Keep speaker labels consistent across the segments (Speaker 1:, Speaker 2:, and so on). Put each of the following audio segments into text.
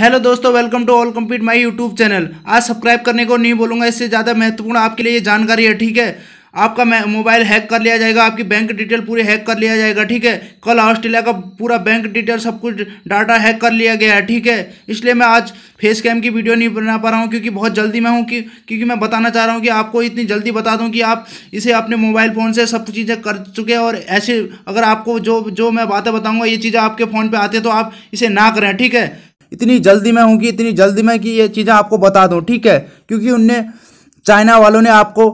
Speaker 1: hello दोस्तों welcome to all complete my YouTube channel आज subscribe करने को नहीं बोलूंगा इससे ज़्यादा महत्वपूर्ण आपके लिए ये जानकारी है ठीक है आपका मोबाइल हैक कर लिया जाएगा आपकी बैंक डिटेल पूरी हैक कर लिया जाएगा ठीक है कल ऑस्ट्रेलिया का पूरा बैंक डिटेल सब कुछ डाटा हैक कर लिया गया है ठीक है इसलिए मैं आज फेस कैम की वीडियो नहीं बना पा रहा हूँ क्योंकि बहुत जल्दी मैं हूँ कि क्योंकि मैं बताना चाह रहा हूँ कि आपको इतनी जल्दी बता दूँ कि आप इसे अपने मोबाइल फ़ोन से सब चीज़ें कर चुके हैं और ऐसे अगर आपको जो जो मैं बातें बताऊँगा ये चीज़ें आपके फ़ोन पर आती है तो आप इसे ना करें ठीक है इतनी जल्दी में हूँ कि इतनी जल्दी में कि ये चीज़ें आपको बता दूँ ठीक है क्योंकि उनने चाइना वालों ने आपको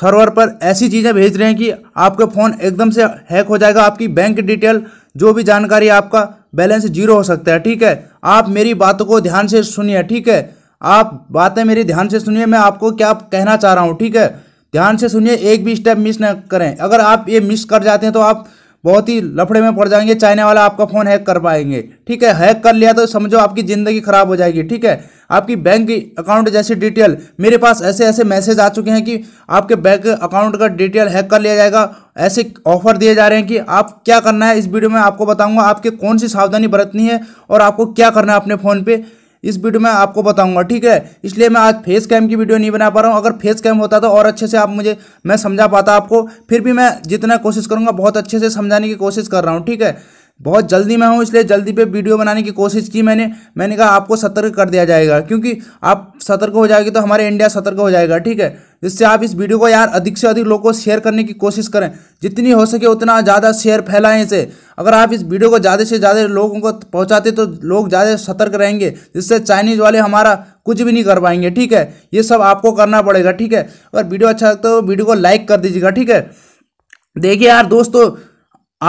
Speaker 1: सर्वर पर ऐसी चीज़ें भेज रहे हैं कि आपका फ़ोन एकदम से हैक हो जाएगा आपकी बैंक डिटेल जो भी जानकारी आपका बैलेंस जीरो हो सकता है ठीक है आप मेरी बातों को ध्यान से सुनिए ठीक है आप बातें मेरी ध्यान से सुनिए मैं आपको क्या कहना चाह रहा हूँ ठीक है ध्यान से सुनिए एक भी स्टेप मिस ना करें अगर आप ये मिस कर जाते हैं तो आप बहुत ही लफड़े में पड़ जाएंगे चाइना वाला आपका फ़ोन हैक कर पाएंगे ठीक है हैक कर लिया तो समझो आपकी ज़िंदगी ख़राब हो जाएगी ठीक है आपकी बैंक अकाउंट जैसी डिटेल मेरे पास ऐसे ऐसे मैसेज आ चुके हैं कि आपके बैंक अकाउंट का डिटेल हैक कर लिया जाएगा ऐसे ऑफर दिए जा रहे हैं कि आप क्या करना है इस वीडियो में आपको बताऊंगा आपके कौन सी सावधानी बरतनी है और आपको क्या करना है अपने फ़ोन पर इस वीडियो में आपको बताऊंगा ठीक है इसलिए मैं आज फेस कैम की वीडियो नहीं बना पा रहा हूँ अगर फेस कैम होता तो और अच्छे से आप मुझे मैं समझा पाता आपको फिर भी मैं जितना कोशिश करूँगा बहुत अच्छे से समझाने की कोशिश कर रहा हूँ ठीक है बहुत जल्दी मैं हूँ इसलिए जल्दी पे वीडियो बनाने की कोशिश की मैंने मैंने कहा आपको सतर्क कर दिया जाएगा क्योंकि आप सतर्क हो जाएगी तो हमारे इंडिया सतर्क हो जाएगा ठीक है जिससे आप इस वीडियो को यार अधिक से अधिक लोगों को शेयर करने की कोशिश करें जितनी हो सके उतना ज़्यादा शेयर फैलाएं इसे अगर आप इस वीडियो को ज़्यादा से ज़्यादा लोगों को पहुँचाते तो लोग ज़्यादा सतर्क रहेंगे जिससे चाइनीज़ वाले हमारा कुछ भी नहीं कर पाएंगे ठीक है ये सब आपको करना पड़ेगा ठीक है अगर वीडियो अच्छा लगता है तो वीडियो को लाइक कर दीजिएगा ठीक है देखिए यार दोस्तों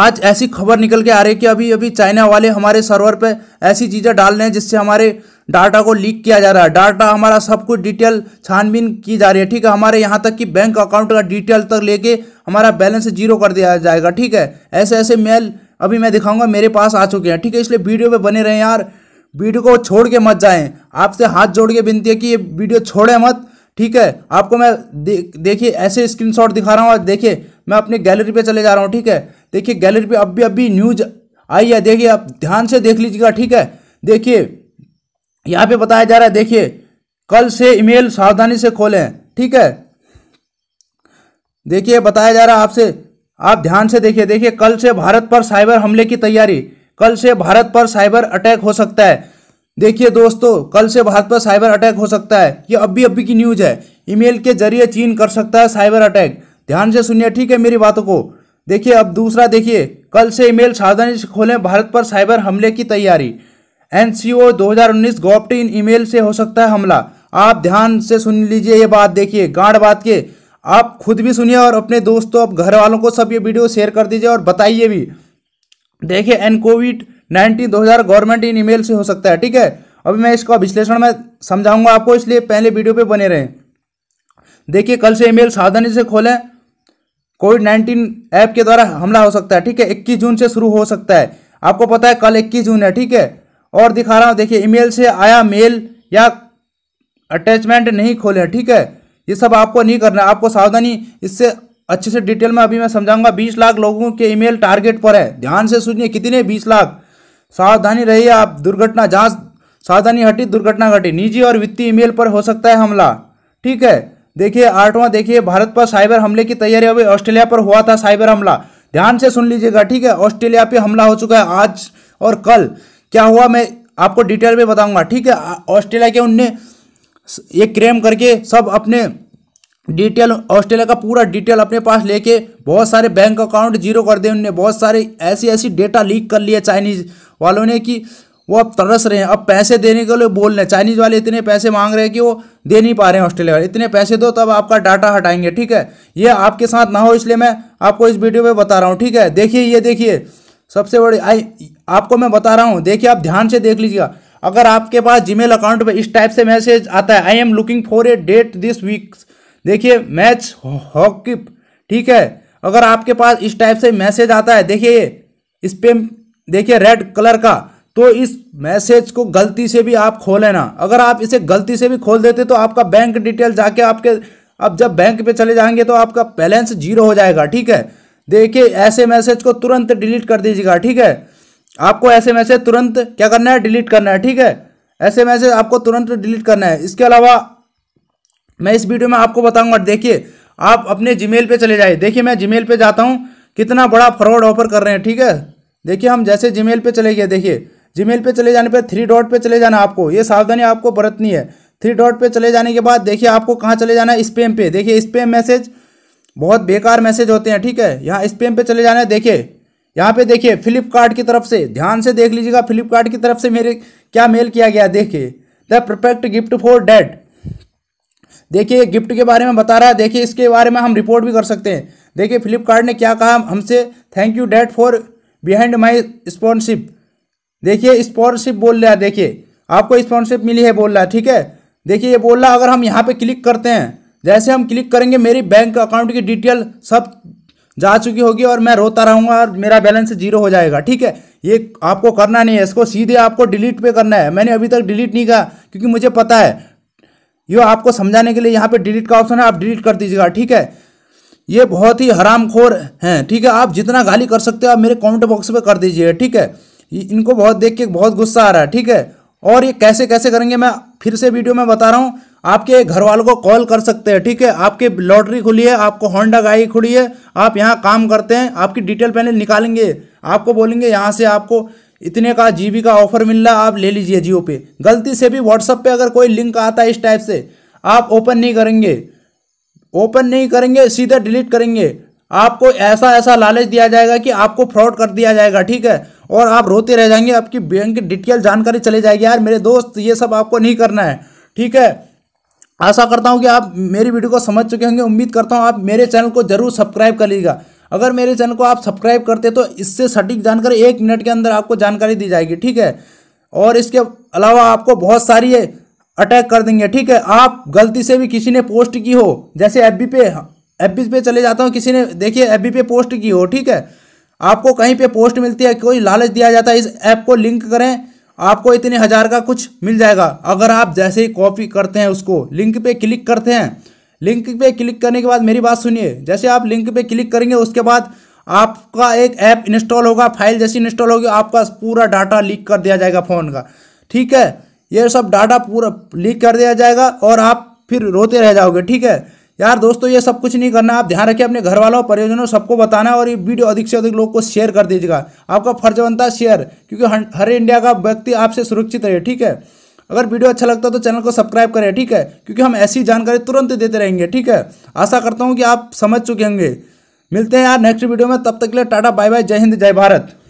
Speaker 1: आज ऐसी खबर निकल के आ रही है कि अभी अभी चाइना वाले हमारे सर्वर पे ऐसी चीज़ें डाल रहे हैं जिससे हमारे डाटा को लीक किया जा रहा है डाटा हमारा सब कुछ डिटेल छानबीन की जा रही है ठीक है हमारे यहाँ तक कि बैंक अकाउंट का डिटेल तक लेके हमारा बैलेंस जीरो कर दिया जाएगा ठीक है ऐसे ऐसे मेल अभी मैं दिखाऊंगा मेरे पास आ चुके हैं ठीक है इसलिए वीडियो पर बने रहें यार वीडियो को छोड़ के मत जाएँ आपसे हाथ जोड़ के विनती है कि ये वीडियो छोड़े मत ठीक है आपको मैं देखिए ऐसे स्क्रीन दिखा रहा हूँ और देखिए मैं अपनी गैलरी पर चले जा रहा हूँ ठीक है देखिए गैलरी पर अभी अभी न्यूज आई है देखिए आप ध्यान से देख लीजिएगा ठीक है देखिए यहाँ पे बताया जा रहा है देखिए कल से ईमेल सावधानी से खोलें ठीक है देखिए बताया जा रहा है आपसे आप ध्यान से देखिए देखिए कल से भारत पर साइबर हमले की तैयारी कल से भारत पर साइबर अटैक हो सकता है देखिए दोस्तों कल से भारत पर साइबर अटैक हो सकता है ये अभी अभी की न्यूज है ईमेल के जरिए चीन कर सकता है साइबर अटैक ध्यान से सुनिए ठीक है मेरी बातों को देखिए अब दूसरा देखिए कल से ईमेल सावधानी से खोलें भारत पर साइबर हमले की तैयारी एनसीओ 2019 ई ईमेल से हो सकता है हमला आप ध्यान से सुन लीजिए ये बात देखिए गांड बात के आप खुद भी सुनिए और अपने दोस्तों आप घर वालों को सब ये वीडियो शेयर कर दीजिए और बताइए भी देखिए एन कोविड नाइन्टीन दो हज़ार गवर्नमेंट इन ईमेल से हो सकता है ठीक है अभी मैं इसका विश्लेषण में समझाऊंगा आपको इसलिए पहले वीडियो पे बने रहें देखिए कल से ईमेल सावधानी से खोलें कोविड नाइन्टीन ऐप के द्वारा हमला हो सकता है ठीक है इक्कीस जून से शुरू हो सकता है आपको पता है कल इक्कीस जून है ठीक है और दिखा रहा हूँ देखिए ईमेल से आया मेल या अटैचमेंट नहीं खोले ठीक है ये सब आपको नहीं करना आपको सावधानी इससे अच्छे से डिटेल में अभी मैं समझाऊंगा बीस लाख लोगों के ईमेल टारगेट पर है ध्यान से सुनिए कितने बीस लाख सावधानी रहिए आप दुर्घटना जहाँ सावधानी हटी दुर्घटना घटी निजी और वित्तीय ईमेल पर हो सकता है हमला ठीक है देखिए आठवां देखिए भारत पर साइबर हमले की तैयारी अभी ऑस्ट्रेलिया पर हुआ था साइबर हमला ध्यान से सुन लीजिएगा ठीक है ऑस्ट्रेलिया पर हमला हो चुका है आज और कल क्या हुआ मैं आपको डिटेल में बताऊंगा ठीक है ऑस्ट्रेलिया के उनने ये क्रेम करके सब अपने डिटेल ऑस्ट्रेलिया का पूरा डिटेल अपने पास लेके बहुत सारे बैंक अकाउंट जीरो कर दिए उनने बहुत सारे ऐसी ऐसी डेटा लीक कर लिए चाइनीज़ वालों ने कि वो अब तरस रहे हैं अब पैसे देने के लिए बोल रहे हैं चाइनीज़ वाले इतने पैसे मांग रहे हैं कि वो दे नहीं पा रहे हैं ऑस्ट्रेलिया वाले इतने पैसे दो तब आपका डाटा हटाएंगे ठीक है ये आपके साथ ना हो इसलिए मैं आपको इस वीडियो में बता रहा हूँ ठीक है देखिए ये देखिए सबसे बड़ी आई आपको मैं बता रहा हूँ देखिए आप ध्यान से देख लीजिएगा अगर आपके पास जीमेल अकाउंट पर इस टाइप से मैसेज आता है I am looking for a date this week देखिए मैच हॉकी ठीक है अगर आपके पास इस टाइप से मैसेज आता है देखिए इस पे देखिए रेड कलर का तो इस मैसेज को गलती से भी आप खोल लेना अगर आप इसे गलती से भी खोल देते तो आपका बैंक डिटेल जाके आपके अब जब बैंक पे चले जाएंगे तो आपका बैलेंस जीरो हो जाएगा ठीक है देखिए ऐसे मैसेज को तुरंत डिलीट कर दीजिएगा ठीक है आपको ऐसे मैसेज तुरंत क्या करना है डिलीट करना है ठीक है ऐसे मैसेज आपको तुरंत डिलीट करना है इसके अलावा मैं इस वीडियो में आपको बताऊंगा देखिए आप अपने जीमेल पे चले जाइए देखिए मैं जीमेल पे जाता हूँ कितना बड़ा फ्रॉड ऑफर कर रहे हैं ठीक है देखिए हम जैसे जीमेल पे चले गए देखिए जीमेल पे चले जाने पे थ्री डॉट पे चले जाना आपको ये सावधानी आपको बरतनी है थ्री डॉट पे चले जाने के बाद देखिए आपको कहाँ चले जाना है स्पेम पे देखिए स्पेम मैसेज बहुत बेकार मैसेज होते हैं ठीक है यहाँ स्पेम पे चले जाना है देखिए यहाँ पे देखिए फ्लिपकार्ट की तरफ से ध्यान से देख लीजिएगा फ्लिपकार्ट की तरफ से मेरे क्या मेल किया गया देखिए the perfect gift for that देखिए गिफ्ट के बारे में बता रहा है देखिए इसके बारे में हम रिपोर्ट भी कर सकते हैं देखिए फ्लिपकार्ट ने क्या कहा हमसे thank you that for behind my sponsorship देखिए स्पॉन्सरशिप बोल रहा है देखिए आपको स्पॉन्सरशिप मिली है बोल रहा है ठीक है देखिए ये बोल रहा अगर हम यहाँ पे क्लिक करते हैं जैसे हम क्लिक करेंगे मेरी बैंक अकाउंट की डिटेल सब जा चुकी होगी और मैं रोता रहूँगा और मेरा बैलेंस जीरो हो जाएगा ठीक है ये आपको करना नहीं है इसको सीधे आपको डिलीट पे करना है मैंने अभी तक डिलीट नहीं कहा क्योंकि मुझे पता है ये आपको समझाने के लिए यहाँ पे डिलीट का ऑप्शन है आप डिलीट कर दीजिएगा ठीक है ये बहुत ही हराम खोर हैं ठीक है आप जितना गाली कर सकते हो आप मेरे कॉमेंट बॉक्स पर कर दीजिएगा ठीक है इनको बहुत देख के बहुत गुस्सा आ रहा है ठीक है और ये कैसे कैसे करेंगे मैं फिर से वीडियो में बता रहा हूँ आपके घर वालों को कॉल कर सकते हैं ठीक है आपके लॉटरी खुली है आपको होंडा गाड़ी खुली है आप यहाँ काम करते हैं आपकी डिटेल पहले निकालेंगे आपको बोलेंगे यहाँ से आपको इतने का जीबी का ऑफर मिल रहा है आप ले लीजिए जियो पे गलती से भी व्हाट्सअप पे अगर कोई लिंक आता है इस टाइप से आप ओपन नहीं करेंगे ओपन नहीं करेंगे सीधा डिलीट करेंगे आपको ऐसा ऐसा लालच दिया जाएगा कि आपको फ्रॉड कर दिया जाएगा ठीक है और आप रोते रह जाएंगे आपकी बैंक की डिटेल जानकारी चले जाएगी यार मेरे दोस्त ये सब आपको नहीं करना है ठीक है आशा करता हूँ कि आप मेरी वीडियो को समझ चुके होंगे उम्मीद करता हूँ आप मेरे चैनल को जरूर सब्सक्राइब कर लीजिएगा अगर मेरे चैनल को आप सब्सक्राइब करते तो इससे सटीक जानकारी एक मिनट के अंदर आपको जानकारी दी जाएगी ठीक है और इसके अलावा आपको बहुत सारी अटैक कर देंगे ठीक है आप गलती से भी किसी ने पोस्ट की हो जैसे एफ पे एफ पे चले जाता हूँ किसी ने देखिए एफ पे पोस्ट की हो ठीक है आपको कहीं पे पोस्ट मिलती है कोई लालच दिया जाता है इस ऐप को लिंक करें आपको इतने हज़ार का कुछ मिल जाएगा अगर आप जैसे ही कॉपी करते हैं उसको लिंक पे क्लिक करते हैं लिंक पे क्लिक करने के बाद मेरी बात सुनिए जैसे आप लिंक पे क्लिक करेंगे उसके बाद आपका एक ऐप इंस्टॉल होगा फाइल जैसी इंस्टॉल होगी आपका पूरा डाटा लीक कर दिया जाएगा फ़ोन का ठीक है ये सब डाटा पूरा लीक कर दिया जाएगा और आप फिर रोते रह जाओगे ठीक है यार दोस्तों ये सब कुछ नहीं करना आप ध्यान रखिए अपने घर वालों परिजनों सबको बताना और ये वीडियो अधिक से अधिक लोग को शेयर कर दीजिएगा आपका फर्ज बनता है शेयर क्योंकि हर इंडिया का व्यक्ति आपसे सुरक्षित रहे ठीक है अगर वीडियो अच्छा लगता है तो चैनल को सब्सक्राइब करें ठीक है क्योंकि हम ऐसी जानकारी तुरंत देते रहेंगे ठीक है आशा करता हूँ कि आप समझ चुके होंगे मिलते हैं यार नेक्स्ट वीडियो में तब तक के लिए टाटा बाय बाय जय हिंद जय भारत